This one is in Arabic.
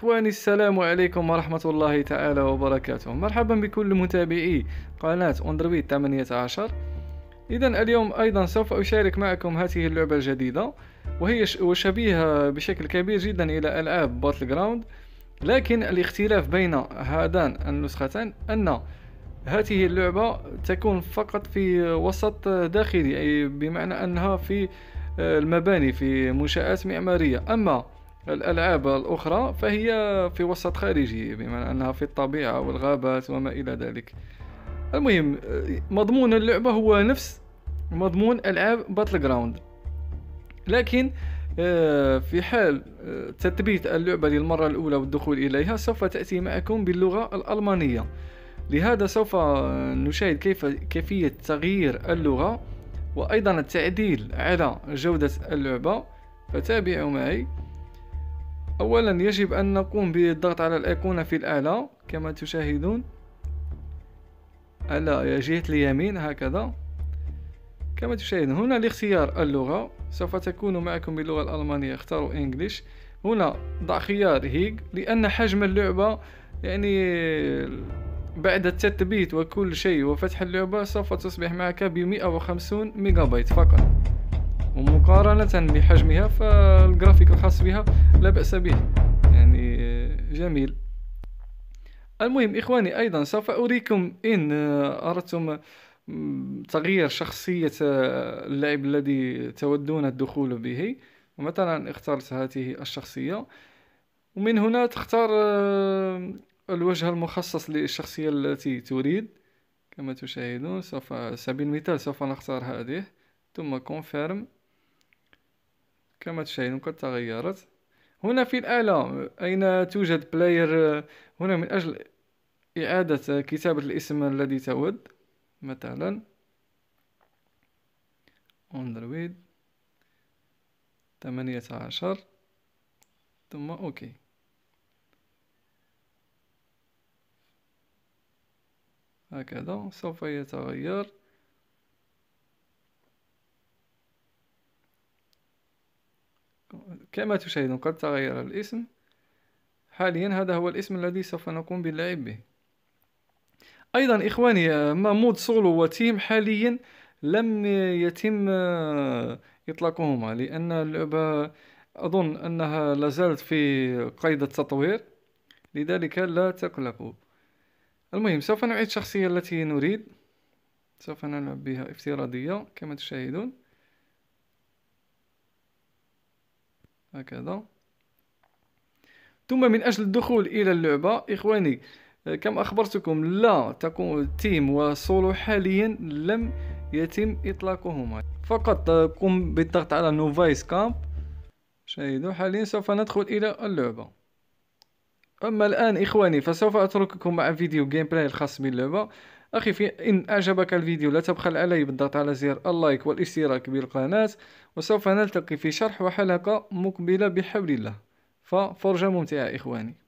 إخواني السلام عليكم ورحمة الله تعالى وبركاته مرحبا بكل متابعي قناة أندرويد 18 إذا اليوم أيضا سوف أشارك معكم هذه اللعبة الجديدة وهي شبيهة بشكل كبير جدا إلى ألعاب باتل جراوند لكن الاختلاف بين هذان النسختان أن هذه اللعبة تكون فقط في وسط داخلي أي بمعنى أنها في المباني في منشآت معمارية أما الألعاب الأخرى فهي في وسط خارجي بمعنى أنها في الطبيعة والغابات وما إلى ذلك المهم مضمون اللعبة هو نفس مضمون ألعاب باتل جراوند لكن آه، في حال آه، تثبيت اللعبة للمرة الأولى والدخول إليها سوف تأتي معكم باللغة الألمانية لهذا سوف نشاهد كيف كيفية تغيير اللغة وأيضا التعديل على جودة اللعبة فتابعوا معي أولا يجب أن نقوم بالضغط على الأيقونة في الأعلى كما تشاهدون على جهة اليمين هكذا كما تشاهدون هنا لاختيار اللغة سوف تكون معكم باللغة الألمانية اختاروا إنجليش هنا ضع خيار هيج لأن حجم اللعبة يعني بعد التثبيت وكل شيء وفتح اللعبة سوف تصبح معك ب 150 ميجا بايت فقط ومقارنة بحجمها فالجرافيك الخاص بها لا بأس به يعني جميل المهم إخواني أيضا سوف أريكم إن آه، أردتم تغيير شخصية آه، اللاعب الذي تودون الدخول به ومثلا اخترت هذه الشخصية ومن هنا تختار آه، الوجه المخصص للشخصية التي تريد كما تشاهدون سوف سبيل المثال سوف نختار هذه ثم كونفيرم كما تشاهدون قد تغيرت هنا في الآلة أين توجد بلاير هنا من أجل إعادة كتابة الاسم الذي تود مثلا أندرويد ثمانية عشر ثم أوكي هكذا سوف يتغير كما تشاهدون قد تغير الاسم حاليا هذا هو الاسم الذي سوف نقوم باللعب به ايضا اخواني مامود سولو وتيم حاليا لم يتم اطلاقهما لان اللعبه اظن انها لازالت في قيد التطوير لذلك لا تقلقوا المهم سوف نعيد الشخصيه التي نريد سوف نلعب بها افتراضيه كما تشاهدون هكذا ثم من أجل الدخول إلى اللعبة إخواني آه، كما أخبرتكم لا تكون تيم وسولو حاليا لم يتم إطلاقهما فقط آه، قم بالضغط على نوفايس كامب شاهدوا حاليا سوف ندخل إلى اللعبة أما الآن إخواني فسوف أترككم مع فيديو جيم بلاي الخاص باللعبة اخي في ان اعجبك الفيديو لا تبخل علي بالضغط على زر اللايك والاشتراك بالقناة وسوف نلتقي في شرح وحلقة مقبلة بحول الله ففرجة ممتعة اخواني